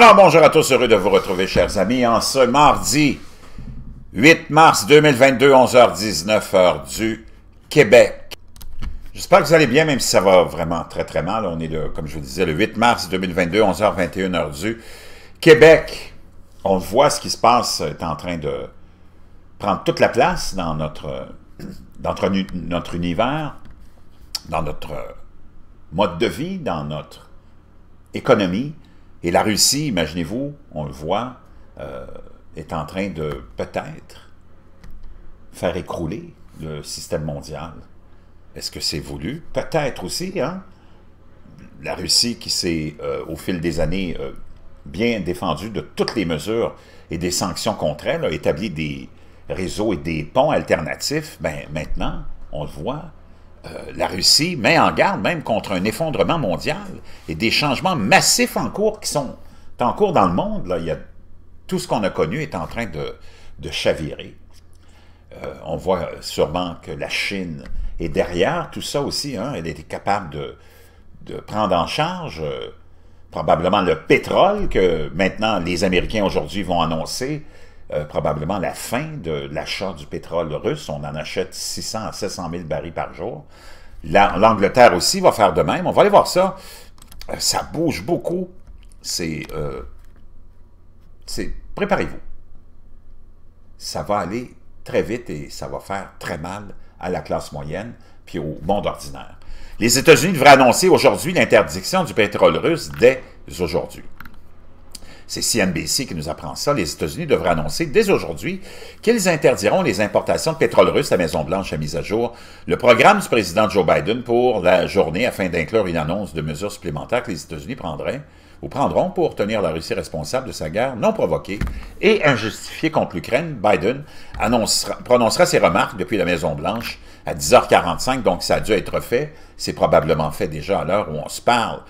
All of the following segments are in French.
Alors bonjour à tous, heureux de vous retrouver chers amis en ce mardi 8 mars 2022, 11h19 heure du Québec. J'espère que vous allez bien, même si ça va vraiment très très mal. On est le, comme je vous disais, le 8 mars 2022, 11h21 heure du Québec. On voit ce qui se passe, est en train de prendre toute la place dans notre, dans notre univers, dans notre mode de vie, dans notre économie. Et la Russie, imaginez-vous, on le voit, euh, est en train de peut-être faire écrouler le système mondial. Est-ce que c'est voulu? Peut-être aussi, hein? La Russie qui s'est, euh, au fil des années, euh, bien défendue de toutes les mesures et des sanctions contre elle, a établi des réseaux et des ponts alternatifs, ben, maintenant, on le voit, euh, la Russie met en garde même contre un effondrement mondial et des changements massifs en cours qui sont en cours dans le monde. il tout ce qu'on a connu est en train de, chavirer. Euh, on voit sûrement que la Chine est derrière tout ça aussi. Hein, elle était capable de, prendre en charge euh, probablement le pétrole que maintenant les Américains aujourd'hui vont annoncer euh, probablement la fin de l'achat du pétrole russe. On en achète 600 à 700 000 barils par jour. L'Angleterre aussi va faire de même. On va aller voir ça. Euh, ça bouge beaucoup. Euh, c'est... Préparez-vous. Ça va aller très vite et ça va faire très mal à la classe moyenne puis au monde ordinaire. Les États-Unis devraient annoncer aujourd'hui l'interdiction du pétrole russe dès aujourd'hui. C'est CNBC qui nous apprend ça. Les États-Unis devraient annoncer dès aujourd'hui qu'ils interdiront les importations de pétrole russe à Maison-Blanche à mise à jour. Le programme du président Joe Biden pour la journée afin d'inclure une annonce de mesures supplémentaires que les États-Unis prendraient ou prendront pour tenir la Russie responsable de sa guerre non provoquée et injustifiée contre l'Ukraine, Biden prononcera ses remarques depuis la Maison-Blanche à 10h45, donc ça a dû être fait. C'est probablement fait déjà à l'heure où on se parle.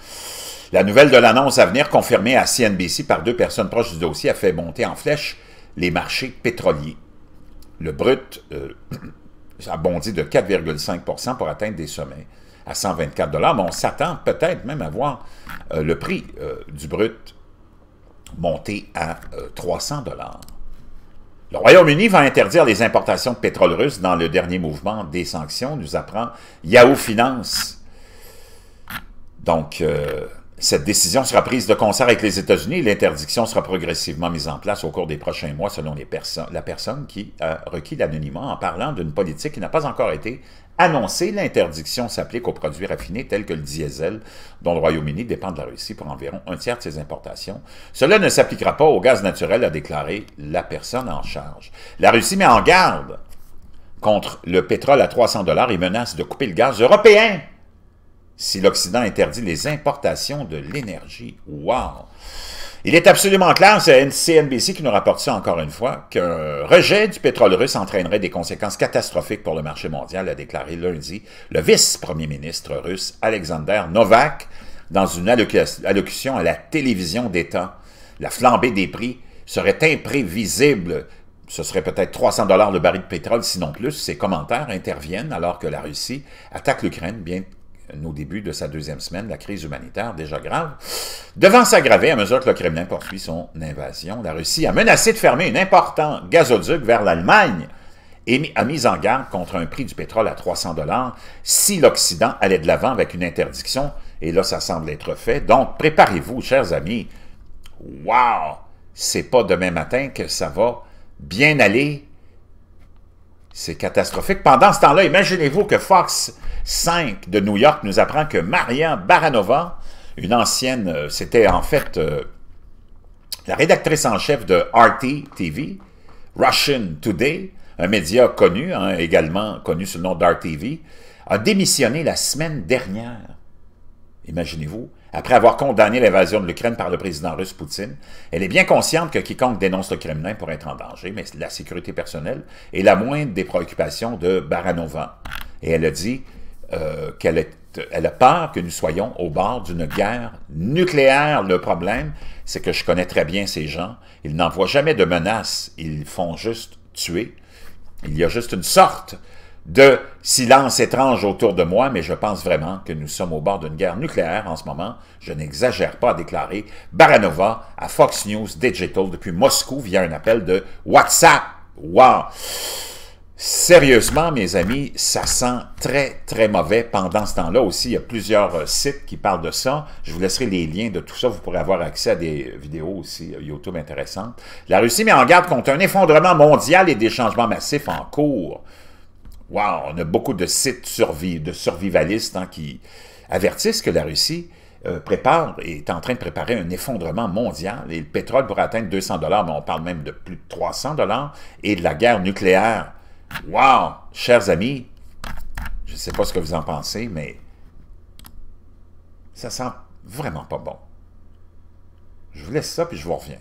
La nouvelle de l'annonce à venir confirmée à CNBC par deux personnes proches du dossier a fait monter en flèche les marchés pétroliers. Le brut euh, a bondi de 4,5 pour atteindre des sommets à 124 mais on s'attend peut-être même à voir euh, le prix euh, du brut monter à 300 le Royaume-Uni va interdire les importations de pétrole russe dans le dernier mouvement des sanctions, nous apprend Yahoo Finance. Donc, cette décision sera prise de concert avec les États-Unis. L'interdiction sera progressivement mise en place au cours des prochains mois selon la personne qui a requis l'anonymat en parlant d'une politique qui n'a pas encore été annoncée. L'interdiction s'applique aux produits raffinés tels que le diesel, dont le Royaume-Uni dépend de la Russie pour environ un tiers de ses importations. Cela ne s'appliquera pas au gaz naturel, a déclaré la personne en charge. La Russie met en garde contre le pétrole à 300 dollars et menace de couper le gaz européen si l'Occident interdit les importations de l'énergie. Wow! Il est absolument clair, c'est CNBC qui nous rapporte ça encore une fois, qu'un rejet du pétrole russe entraînerait des conséquences catastrophiques pour le marché mondial, a déclaré lundi le vice-premier ministre russe Alexander Novak dans une allocution à la télévision d'État. La flambée des prix serait imprévisible. Ce serait peut-être 300 dollars le baril de pétrole, sinon plus. Ces commentaires interviennent alors que la Russie attaque l'Ukraine, bien au début de sa deuxième semaine, la crise humanitaire, déjà grave, devant s'aggraver à mesure que le Kremlin poursuit son invasion. La Russie a menacé de fermer un important gazoduc vers l'Allemagne et a mis en garde contre un prix du pétrole à 300 dollars si l'Occident allait de l'avant avec une interdiction. Et là, ça semble être fait. Donc, préparez-vous, chers amis. Wow! C'est pas demain matin que ça va bien aller c'est catastrophique. Pendant ce temps-là, imaginez-vous que Fox 5 de New York nous apprend que Maria Baranova, une ancienne, euh, c'était en fait euh, la rédactrice en chef de RT TV, Russian Today, un média connu, hein, également connu sous le nom d'RTV, a démissionné la semaine dernière. Imaginez-vous, après avoir condamné l'invasion de l'Ukraine par le président russe Poutine, elle est bien consciente que quiconque dénonce le Kremlin pourrait être en danger, mais la sécurité personnelle est la moindre des préoccupations de Baranova. Et elle a dit euh, qu'elle a peur que nous soyons au bord d'une guerre nucléaire. Le problème, c'est que je connais très bien ces gens. Ils n'envoient jamais de menaces. Ils font juste tuer. Il y a juste une sorte de silence étrange autour de moi, mais je pense vraiment que nous sommes au bord d'une guerre nucléaire en ce moment. Je n'exagère pas, à déclarer Baranova à Fox News Digital depuis Moscou via un appel de WhatsApp. Wow! Sérieusement, mes amis, ça sent très, très mauvais. Pendant ce temps-là aussi, il y a plusieurs euh, sites qui parlent de ça. Je vous laisserai les liens de tout ça. Vous pourrez avoir accès à des vidéos aussi euh, YouTube intéressantes. La Russie met en garde contre un effondrement mondial et des changements massifs en cours wow, on a beaucoup de sites de survivalistes hein, qui avertissent que la Russie euh, prépare et est en train de préparer un effondrement mondial et le pétrole pourrait atteindre 200 dollars, mais on parle même de plus de 300 dollars et de la guerre nucléaire. Wow, chers amis, je ne sais pas ce que vous en pensez, mais ça sent vraiment pas bon. Je vous laisse ça puis je vous reviens.